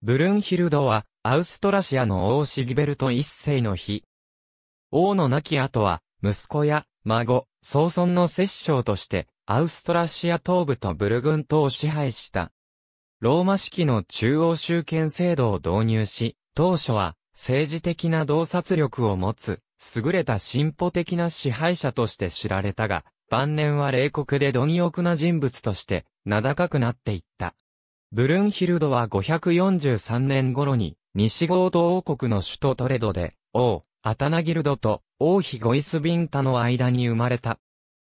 ブルンヒルドは、アウストラシアの王シギベルト一世の日。王の亡き後は、息子や孫、曾孫の摂政として、アウストラシア東部とブルグントを支配した。ローマ式の中央集権制度を導入し、当初は政治的な洞察力を持つ、優れた進歩的な支配者として知られたが、晩年は冷酷で貪欲な人物として、名高くなっていった。ブルンヒルドは543年頃に、西ゴート王国の首都トレドで、王、アタナギルドと王妃ゴイスビンタの間に生まれた。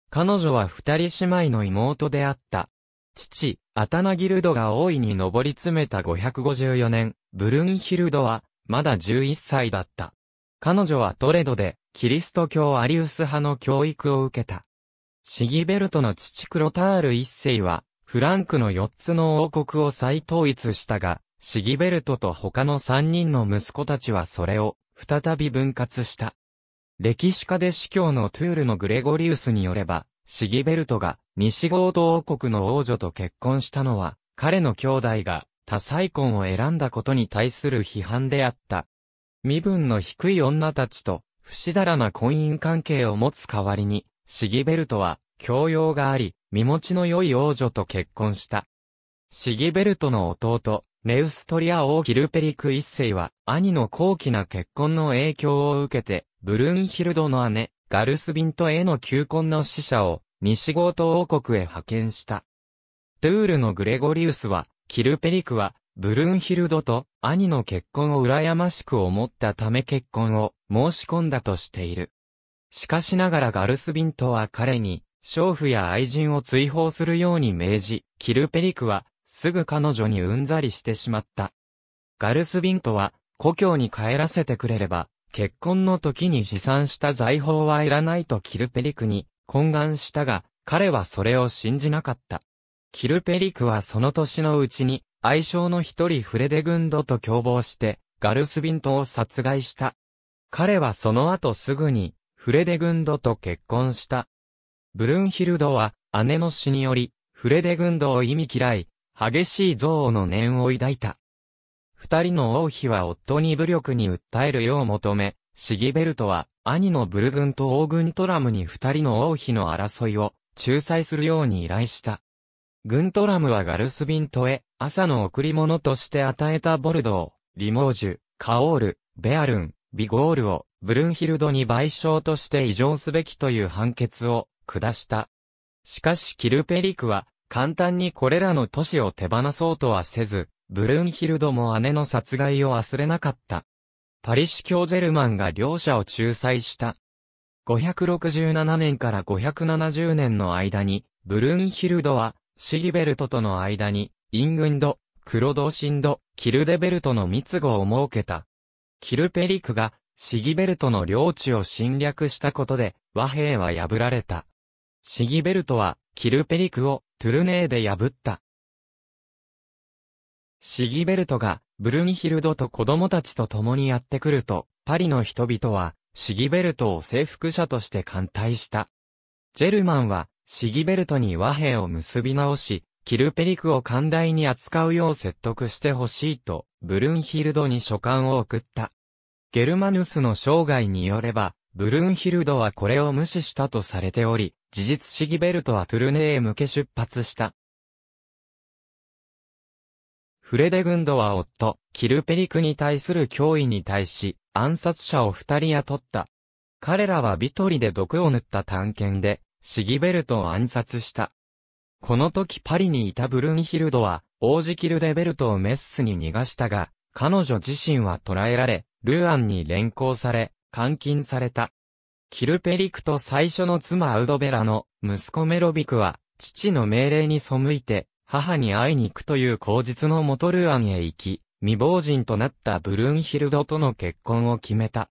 彼女は二人姉妹の妹であった。父、アタナギルドが王位に上り詰めた554年、ブルンヒルドは、まだ11歳だった。彼女はトレドで、キリスト教アリウス派の教育を受けた。シギベルトの父クロタール一世は、フランクの4つの王国を再統一したが、シギベルトと他の3人の息子たちはそれを再び分割した。歴史家で司教のトゥールのグレゴリウスによれば、シギベルトが西ゴート王国の王女と結婚したのは、彼の兄弟が多妻婚を選んだことに対する批判であった。身分の低い女たちと、不死だらな婚姻関係を持つ代わりに、シギベルトは、教養があり、身持ちの良い王女と結婚した。シギベルトの弟、ネウストリア王ギルペリク一世は、兄の高貴な結婚の影響を受けて、ブルーンヒルドの姉、ガルスビントへの求婚の使者を、西ゴート王国へ派遣した。トゥールのグレゴリウスは、キルペリクは、ブルーンヒルドと兄の結婚を羨ましく思ったため結婚を申し込んだとしている。しかしながらガルスビントは彼に娼婦や愛人を追放するように命じ、キルペリクは、すぐ彼女にうんざりしてしまった。ガルスビントは、故郷に帰らせてくれれば、結婚の時に持参した財宝はいらないとキルペリクに懇願したが、彼はそれを信じなかった。キルペリクはその年のうちに、愛称の一人フレデグンドと共謀して、ガルスビントを殺害した。彼はその後すぐに、フレデグンドと結婚した。ブルンヒルドは、姉の死により、フレデグンドを意味嫌い、激しい憎悪の念を抱いた。二人の王妃は夫に武力に訴えるよう求め、シギベルトは、兄のブル軍と王軍トラムに二人の王妃の争いを、仲裁するように依頼した。軍トラムはガルスビントへ、朝の贈り物として与えたボルドー、リモージュ、カオール、ベアルン、ビゴールを、ブルンヒルドに賠償として異常すべきという判決を下した。しかしキルペリクは、簡単にこれらの都市を手放そうとはせず、ブルーンヒルドも姉の殺害を忘れなかった。パリ市教ジェルマンが両者を仲裁した。567年から570年の間に、ブルーンヒルドは、シギベルトとの間に、イングンド、クロドーシンド、キルデベルトの密語を設けた。キルペリクが、シギベルトの領地を侵略したことで、和平は破られた。シギベルトは、キルペリクを、トゥルネーで破った。シギベルトが、ブルンヒルドと子供たちと共にやってくると、パリの人々は、シギベルトを征服者として艦隊した。ジェルマンは、シギベルトに和平を結び直し、キルペリクを寛大に扱うよう説得してほしいと、ブルンヒルドに書簡を送った。ゲルマヌスの生涯によれば、ブルーンヒルドはこれを無視したとされており、事実主義ベルトはトゥルネへ向け出発した。フレデグンドは夫、キルペリクに対する脅威に対し、暗殺者を二人雇った。彼らはビトリで毒を塗った探検で、シギベルトを暗殺した。この時パリにいたブルンヒルドは、王子キルデベルトをメッスに逃がしたが、彼女自身は捕らえられ、ルーアンに連行され、監禁された。キルペリクと最初の妻アウドベラの息子メロビクは、父の命令に背いて、母に会いに行くという口実のモトルアンへ行き、未亡人となったブルーンヒルドとの結婚を決めた。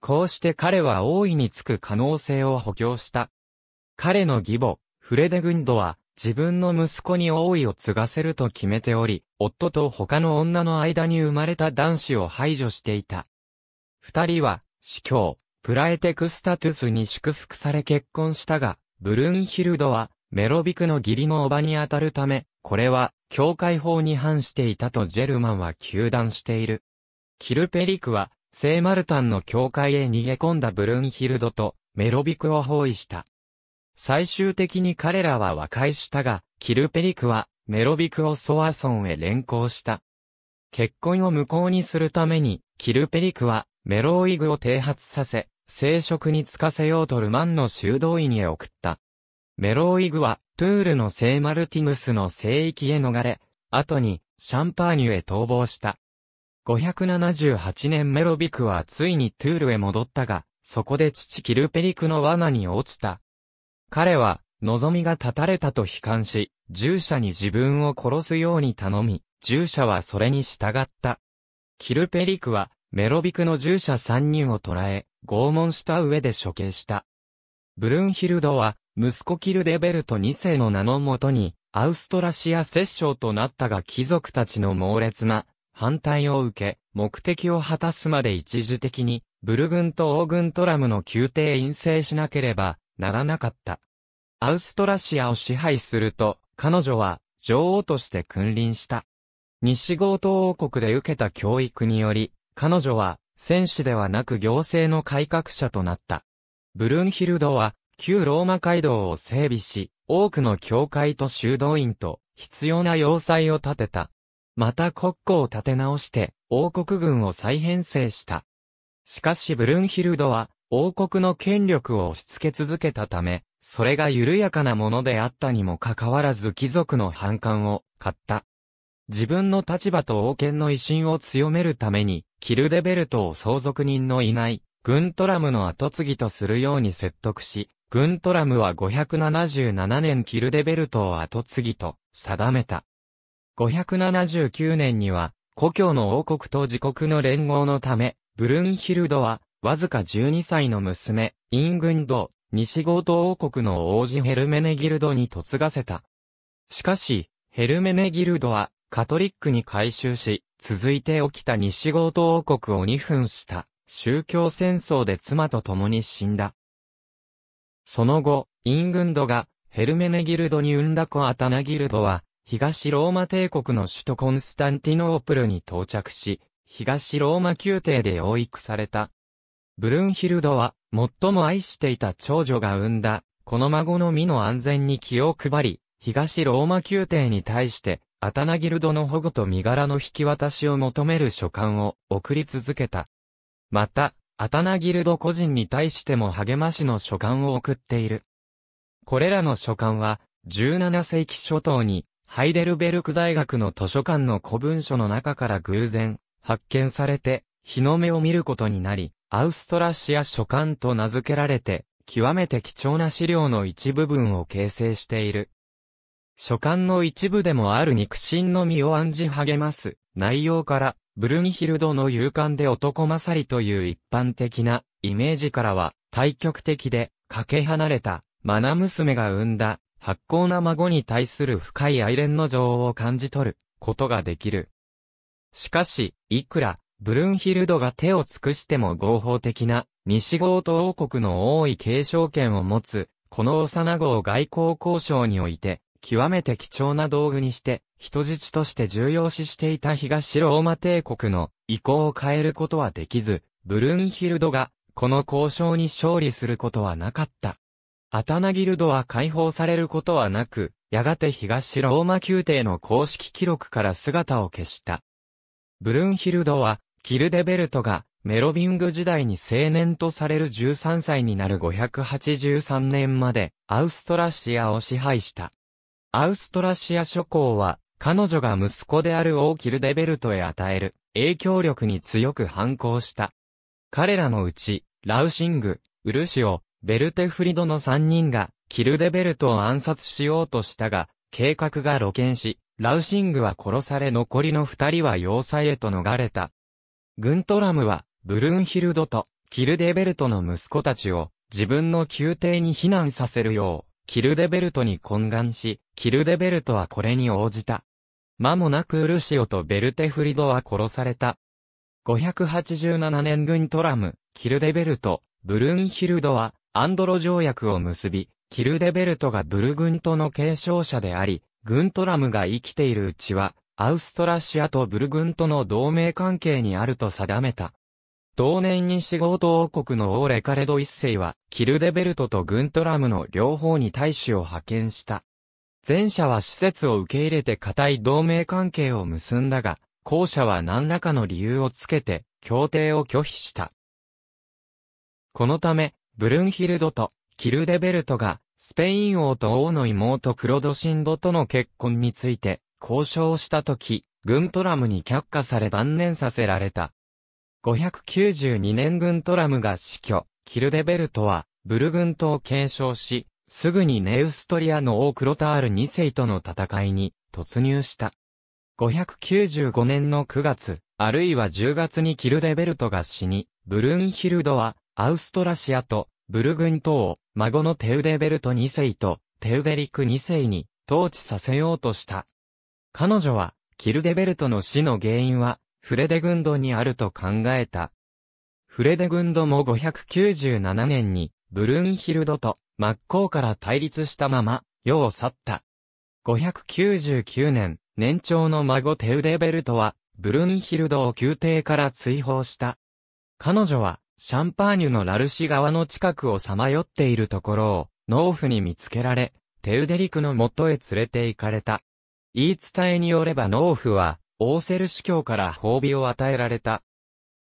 こうして彼は大いにつく可能性を補強した。彼の義母、フレデグンドは、自分の息子に王位を継がせると決めており、夫と他の女の間に生まれた男子を排除していた。二人は、司教、プラエテクスタトゥスに祝福され結婚したが、ブルーンヒルドは、メロビクの義理の叔母にあたるため、これは、教会法に反していたとジェルマンは求断している。キルペリクは、聖マルタンの教会へ逃げ込んだブルーンヒルドと、メロビクを包囲した。最終的に彼らは和解したが、キルペリクは、メロビクをソアソンへ連行した。結婚を無効にするために、キルペリクは、メロイグを停発させ、生殖につかせようとルマンの修道院へ送った。メロイグは、トゥールの聖マルティヌスの聖域へ逃れ、後に、シャンパーニュへ逃亡した。578年メロビクはついにトゥールへ戻ったが、そこで父キルペリクの罠に落ちた。彼は、望みが絶たれたと悲観し、従者に自分を殺すように頼み、従者はそれに従った。キルペリクは、メロビクの従者3人を捕らえ、拷問した上で処刑した。ブルンヒルドは、息子キルデベルト2世の名のもとに、アウストラシア摂政となったが貴族たちの猛烈な反対を受け、目的を果たすまで一時的に、ブル軍と王軍トラムの宮廷陰性しなければならなかった。アウストラシアを支配すると、彼女は女王として君臨した。西ゴー王国で受けた教育により、彼女は、戦士ではなく行政の改革者となった。ブルンヒルドは、旧ローマ街道を整備し、多くの教会と修道院と、必要な要塞を建てた。また国庫を建て直して、王国軍を再編成した。しかしブルンヒルドは、王国の権力を押し付け続けたため、それが緩やかなものであったにもかかわらず貴族の反感を買った。自分の立場と王権の威信を強めるために、キルデベルトを相続人のいない、グントラムの後継ぎとするように説得し、グントラムは577年キルデベルトを後継ぎと定めた。579年には、故郷の王国と自国の連合のため、ブルンヒルドは、わずか12歳の娘、イングンド、西ゴート王国の王子ヘルメネギルドに嫁がせた。しかし、ヘルメネギルドは、カトリックに改修し、続いて起きた西ゴー王国を二分した宗教戦争で妻と共に死んだ。その後、イングンドがヘルメネギルドに生んだ子アタナギルドは、東ローマ帝国の首都コンスタンティノープルに到着し、東ローマ宮廷で養育された。ブルンヒルドは、最も愛していた長女が生んだ、この孫の身の安全に気を配り、東ローマ宮廷に対して、アタナギルドの保護と身柄の引き渡しを求める書簡を送り続けた。また、アタナギルド個人に対しても励ましの書簡を送っている。これらの書簡は、17世紀初頭に、ハイデルベルク大学の図書館の古文書の中から偶然、発見されて、日の目を見ることになり、アウストラシア書簡と名付けられて、極めて貴重な資料の一部分を形成している。書簡の一部でもある肉親の身を暗示励ます、内容から、ブルン・ヒルドの勇敢で男勝りという一般的なイメージからは、対極的で、かけ離れた、マナ娘が生んだ、発酵な孫に対する深い愛恋の情を感じ取ることができる。しかし、いくら、ブルンヒルドが手を尽くしても合法的な、西豪と王国の王位継承権を持つ、この幼子を外交交渉において、極めて貴重な道具にして、人質として重要視していた東ローマ帝国の意向を変えることはできず、ブルーンヒルドが、この交渉に勝利することはなかった。アタナギルドは解放されることはなく、やがて東ローマ宮廷の公式記録から姿を消した。ブルーンヒルドは、キルデベルトが、メロビング時代に青年とされる13歳になる583年まで、アウストラシアを支配した。アウストラシア諸侯は、彼女が息子である王キルデベルトへ与える影響力に強く反抗した。彼らのうち、ラウシング、ウルシオ、ベルテフリドの3人が、キルデベルトを暗殺しようとしたが、計画が露見し、ラウシングは殺され残りの2人は要塞へと逃れた。グントラムは、ブルーンヒルドと、キルデベルトの息子たちを、自分の宮廷に避難させるよう、キルデベルトに懇願し、キルデベルトはこれに応じた。間もなくウルシオとベルテフリドは殺された。587年軍トラム、キルデベルト、ブルーンヒルドは、アンドロ条約を結び、キルデベルトがブル軍との継承者であり、軍トラムが生きているうちは、アウストラシアとブル軍との同盟関係にあると定めた。同年に仕事王国のオーレカレド一世は、キルデベルトとグントラムの両方に大使を派遣した。前者は施設を受け入れて固い同盟関係を結んだが、後者は何らかの理由をつけて、協定を拒否した。このため、ブルンヒルドとキルデベルトが、スペイン王と王の妹クロドシンドとの結婚について、交渉したとき、グントラムに却下され断念させられた。592年軍トラムが死去、キルデベルトは、ブル軍とを継承し、すぐにネウストリアの王クロタール2世との戦いに突入した。595年の9月、あるいは10月にキルデベルトが死に、ブルーンヒルドは、アウストラシアと、ブル軍等を、孫のテウデベルト2世と、テウデリク2世に、統治させようとした。彼女は、キルデベルトの死の原因は、フレデグンドにあると考えた。フレデグンドも597年にブルーンヒルドと真っ向から対立したまま、世を去った。599年、年長の孫テウデベルトは、ブルーンヒルドを宮廷から追放した。彼女は、シャンパーニュのラルシ川の近くをさまよっているところを、農夫に見つけられ、テウデリクの元へ連れて行かれた。言い伝えによれば農夫は、オーセル司教から褒美を与えられた。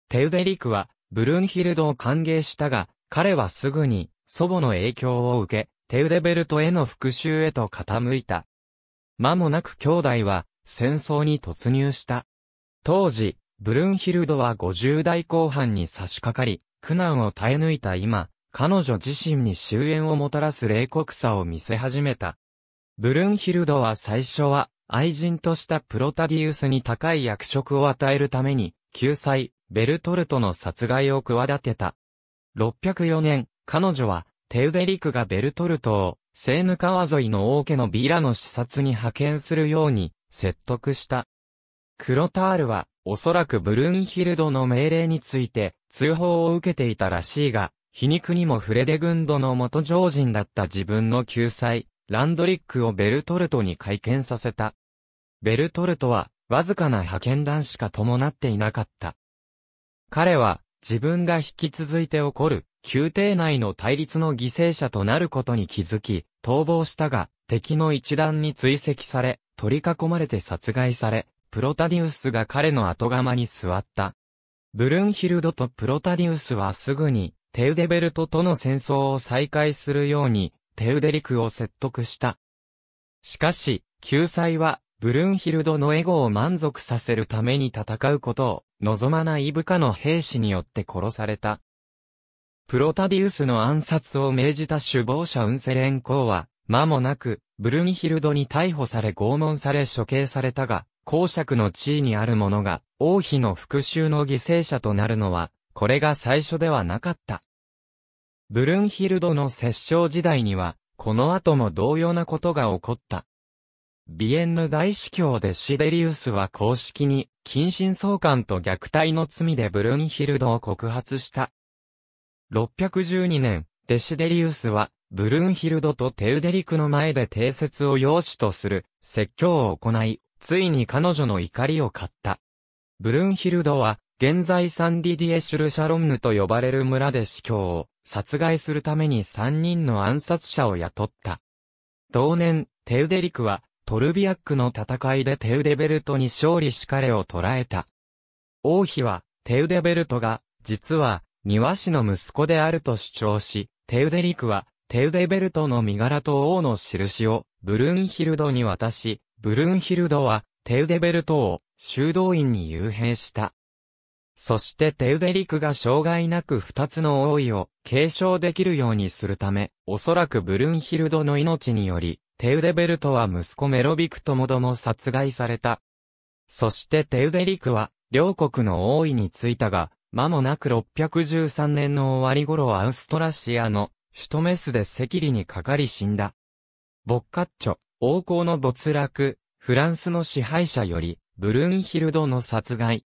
テウデリクは、ブルンヒルドを歓迎したが、彼はすぐに、祖母の影響を受け、テウデベルトへの復讐へと傾いた。間もなく兄弟は、戦争に突入した。当時、ブルンヒルドは50代後半に差し掛かり、苦難を耐え抜いた今、彼女自身に終焉をもたらす冷酷さを見せ始めた。ブルンヒルドは最初は愛人としたプロタディウスに高い役職を与えるために、救済、ベルトルトの殺害を企てた。604年、彼女は、テウデリクがベルトルトを、セーヌ川沿いの王家のビラの視察に派遣するように、説得した。クロタールは、おそらくブルーンヒルドの命令について、通報を受けていたらしいが、皮肉にもフレデグンドの元常人だった自分の救済、ランドリックをベルトルトに会見させた。ベルトルトは、わずかな派遣団しか伴っていなかった。彼は、自分が引き続いて起こる、宮廷内の対立の犠牲者となることに気づき、逃亡したが、敵の一団に追跡され、取り囲まれて殺害され、プロタディウスが彼の後釜に座った。ブルンヒルドとプロタディウスはすぐに、テウデベルトとの戦争を再開するように、テウデリクを説得した。しかし、救済は、ブルンヒルドのエゴを満足させるために戦うことを望まない部下の兵士によって殺された。プロタディウスの暗殺を命じた首謀者ウンセレン公は、間もなく、ブルンヒルドに逮捕され拷問され処刑されたが、公爵の地位にある者が、王妃の復讐の犠牲者となるのは、これが最初ではなかった。ブルンヒルドの摂政時代には、この後も同様なことが起こった。ビエンヌ大司教でシデリウスは公式に、近親相関と虐待の罪でブルンヒルドを告発した。612年、デシデリウスは、ブルンヒルドとテウデリクの前で定説を要旨とする説教を行い、ついに彼女の怒りを買った。ブルンヒルドは、現在サンディディエシュルシャロンヌと呼ばれる村で司教を殺害するために3人の暗殺者を雇った。同年、テウデリクは、トルビアックの戦いでテウデベルトに勝利し彼を捕らえた。王妃は、テウデベルトが、実は、庭師の息子であると主張し、テウデリクは、テウデベルトの身柄と王の印を、ブルーンヒルドに渡し、ブルーンヒルドは、テウデベルトを、修道院に幽閉した。そしてテウデリクが障害なく二つの王位を継承できるようにするため、おそらくブルンヒルドの命により、テウデベルトは息子メロビクともども殺害された。そしてテウデリクは、両国の王位についたが、間もなく613年の終わり頃アウストラシアの、シュトメスで赤痢にかかり死んだ。ボッカッチョ、王公の没落、フランスの支配者より、ブルーンヒルドの殺害。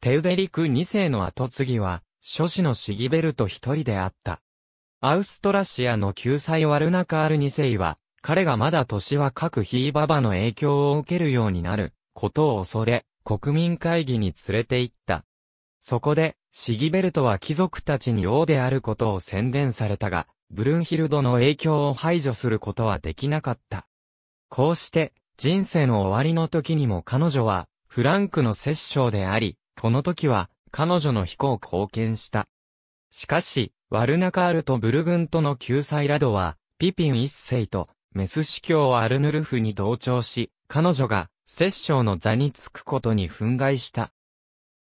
テウデリク2世の後継ぎは、諸子のシギベルト一人であった。アウストラシアの救済ワルナカール2世は、彼がまだ年は各ヒーババの影響を受けるようになることを恐れ、国民会議に連れて行った。そこで、シギベルトは貴族たちに王であることを宣伝されたが、ブルンヒルドの影響を排除することはできなかった。こうして、人生の終わりの時にも彼女は、フランクの摂政であり、この時は、彼女の飛行を貢献した。しかし、ワルナカールとブルグンとの救済ラドは、ピピン一世と、メス司教アルヌルフに同調し、彼女が、摂政の座につくことに憤慨した。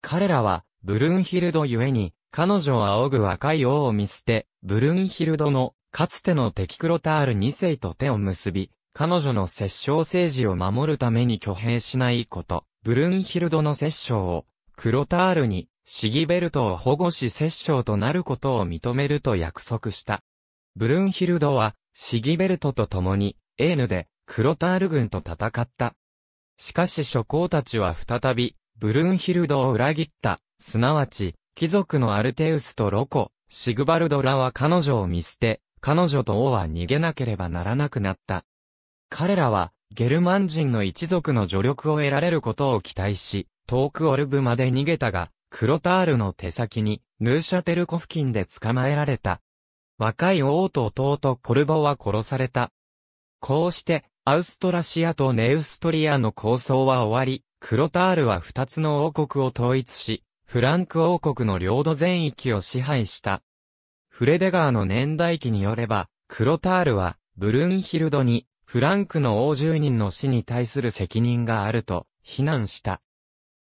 彼らは、ブルンヒルドゆえに、彼女を仰ぐ若い王を見捨て、ブルンヒルドの、かつての敵クロタール二世と手を結び、彼女の摂政政治を守るために挙兵しないこと、ブルンヒルドの摂政を、クロタールに、シギベルトを保護し摂政となることを認めると約束した。ブルンヒルドは、シギベルトと共に、エーヌで、クロタール軍と戦った。しかし諸侯たちは再び、ブルンヒルドを裏切った、すなわち、貴族のアルテウスとロコ、シグバルドらは彼女を見捨て、彼女と王は逃げなければならなくなった。彼らは、ゲルマン人の一族の助力を得られることを期待し、遠くオルブまで逃げたが、クロタールの手先に、ヌーシャテル湖付近で捕まえられた。若い王と弟コルボは殺された。こうして、アウストラシアとネウストリアの構想は終わり、クロタールは二つの王国を統一し、フランク王国の領土全域を支配した。フレデガーの年代記によれば、クロタールは、ブルーンヒルドに、フランクの王住人の死に対する責任があると、非難した。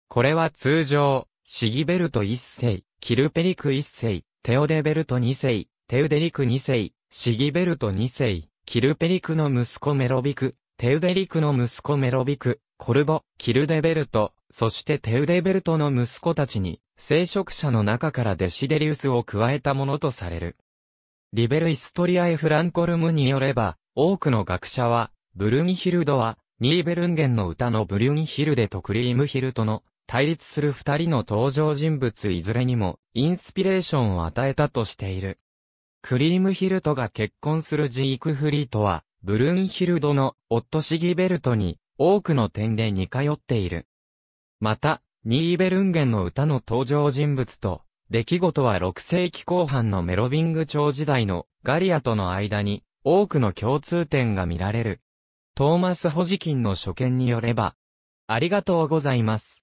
これは通常、シギベルト一世、キルペリク一世、テオデベルト二世、テウデリク二世、シギベルト二世、キルペリクの息子メロビク、テウデリクの息子メロビク、コルボ、キルデベルト、そしてテウデベルトの息子たちに、聖職者の中からデシデリウスを加えたものとされる。リベル・イストリア・エ・フランコルムによれば、多くの学者は、ブルミヒルドは、ニーベルンゲンの歌のブリュンヒルデとクリームヒルトの対立する二人の登場人物いずれにも、インスピレーションを与えたとしている。クリームヒルトが結婚するジークフリートは、ブルーンヒルドの夫シギベルトに多くの点で似通っている。また、ニーベルンゲンの歌の登場人物と、出来事は6世紀後半のメロビング朝時代のガリアとの間に多くの共通点が見られる。トーマス・ホジキンの所見によれば、ありがとうございます。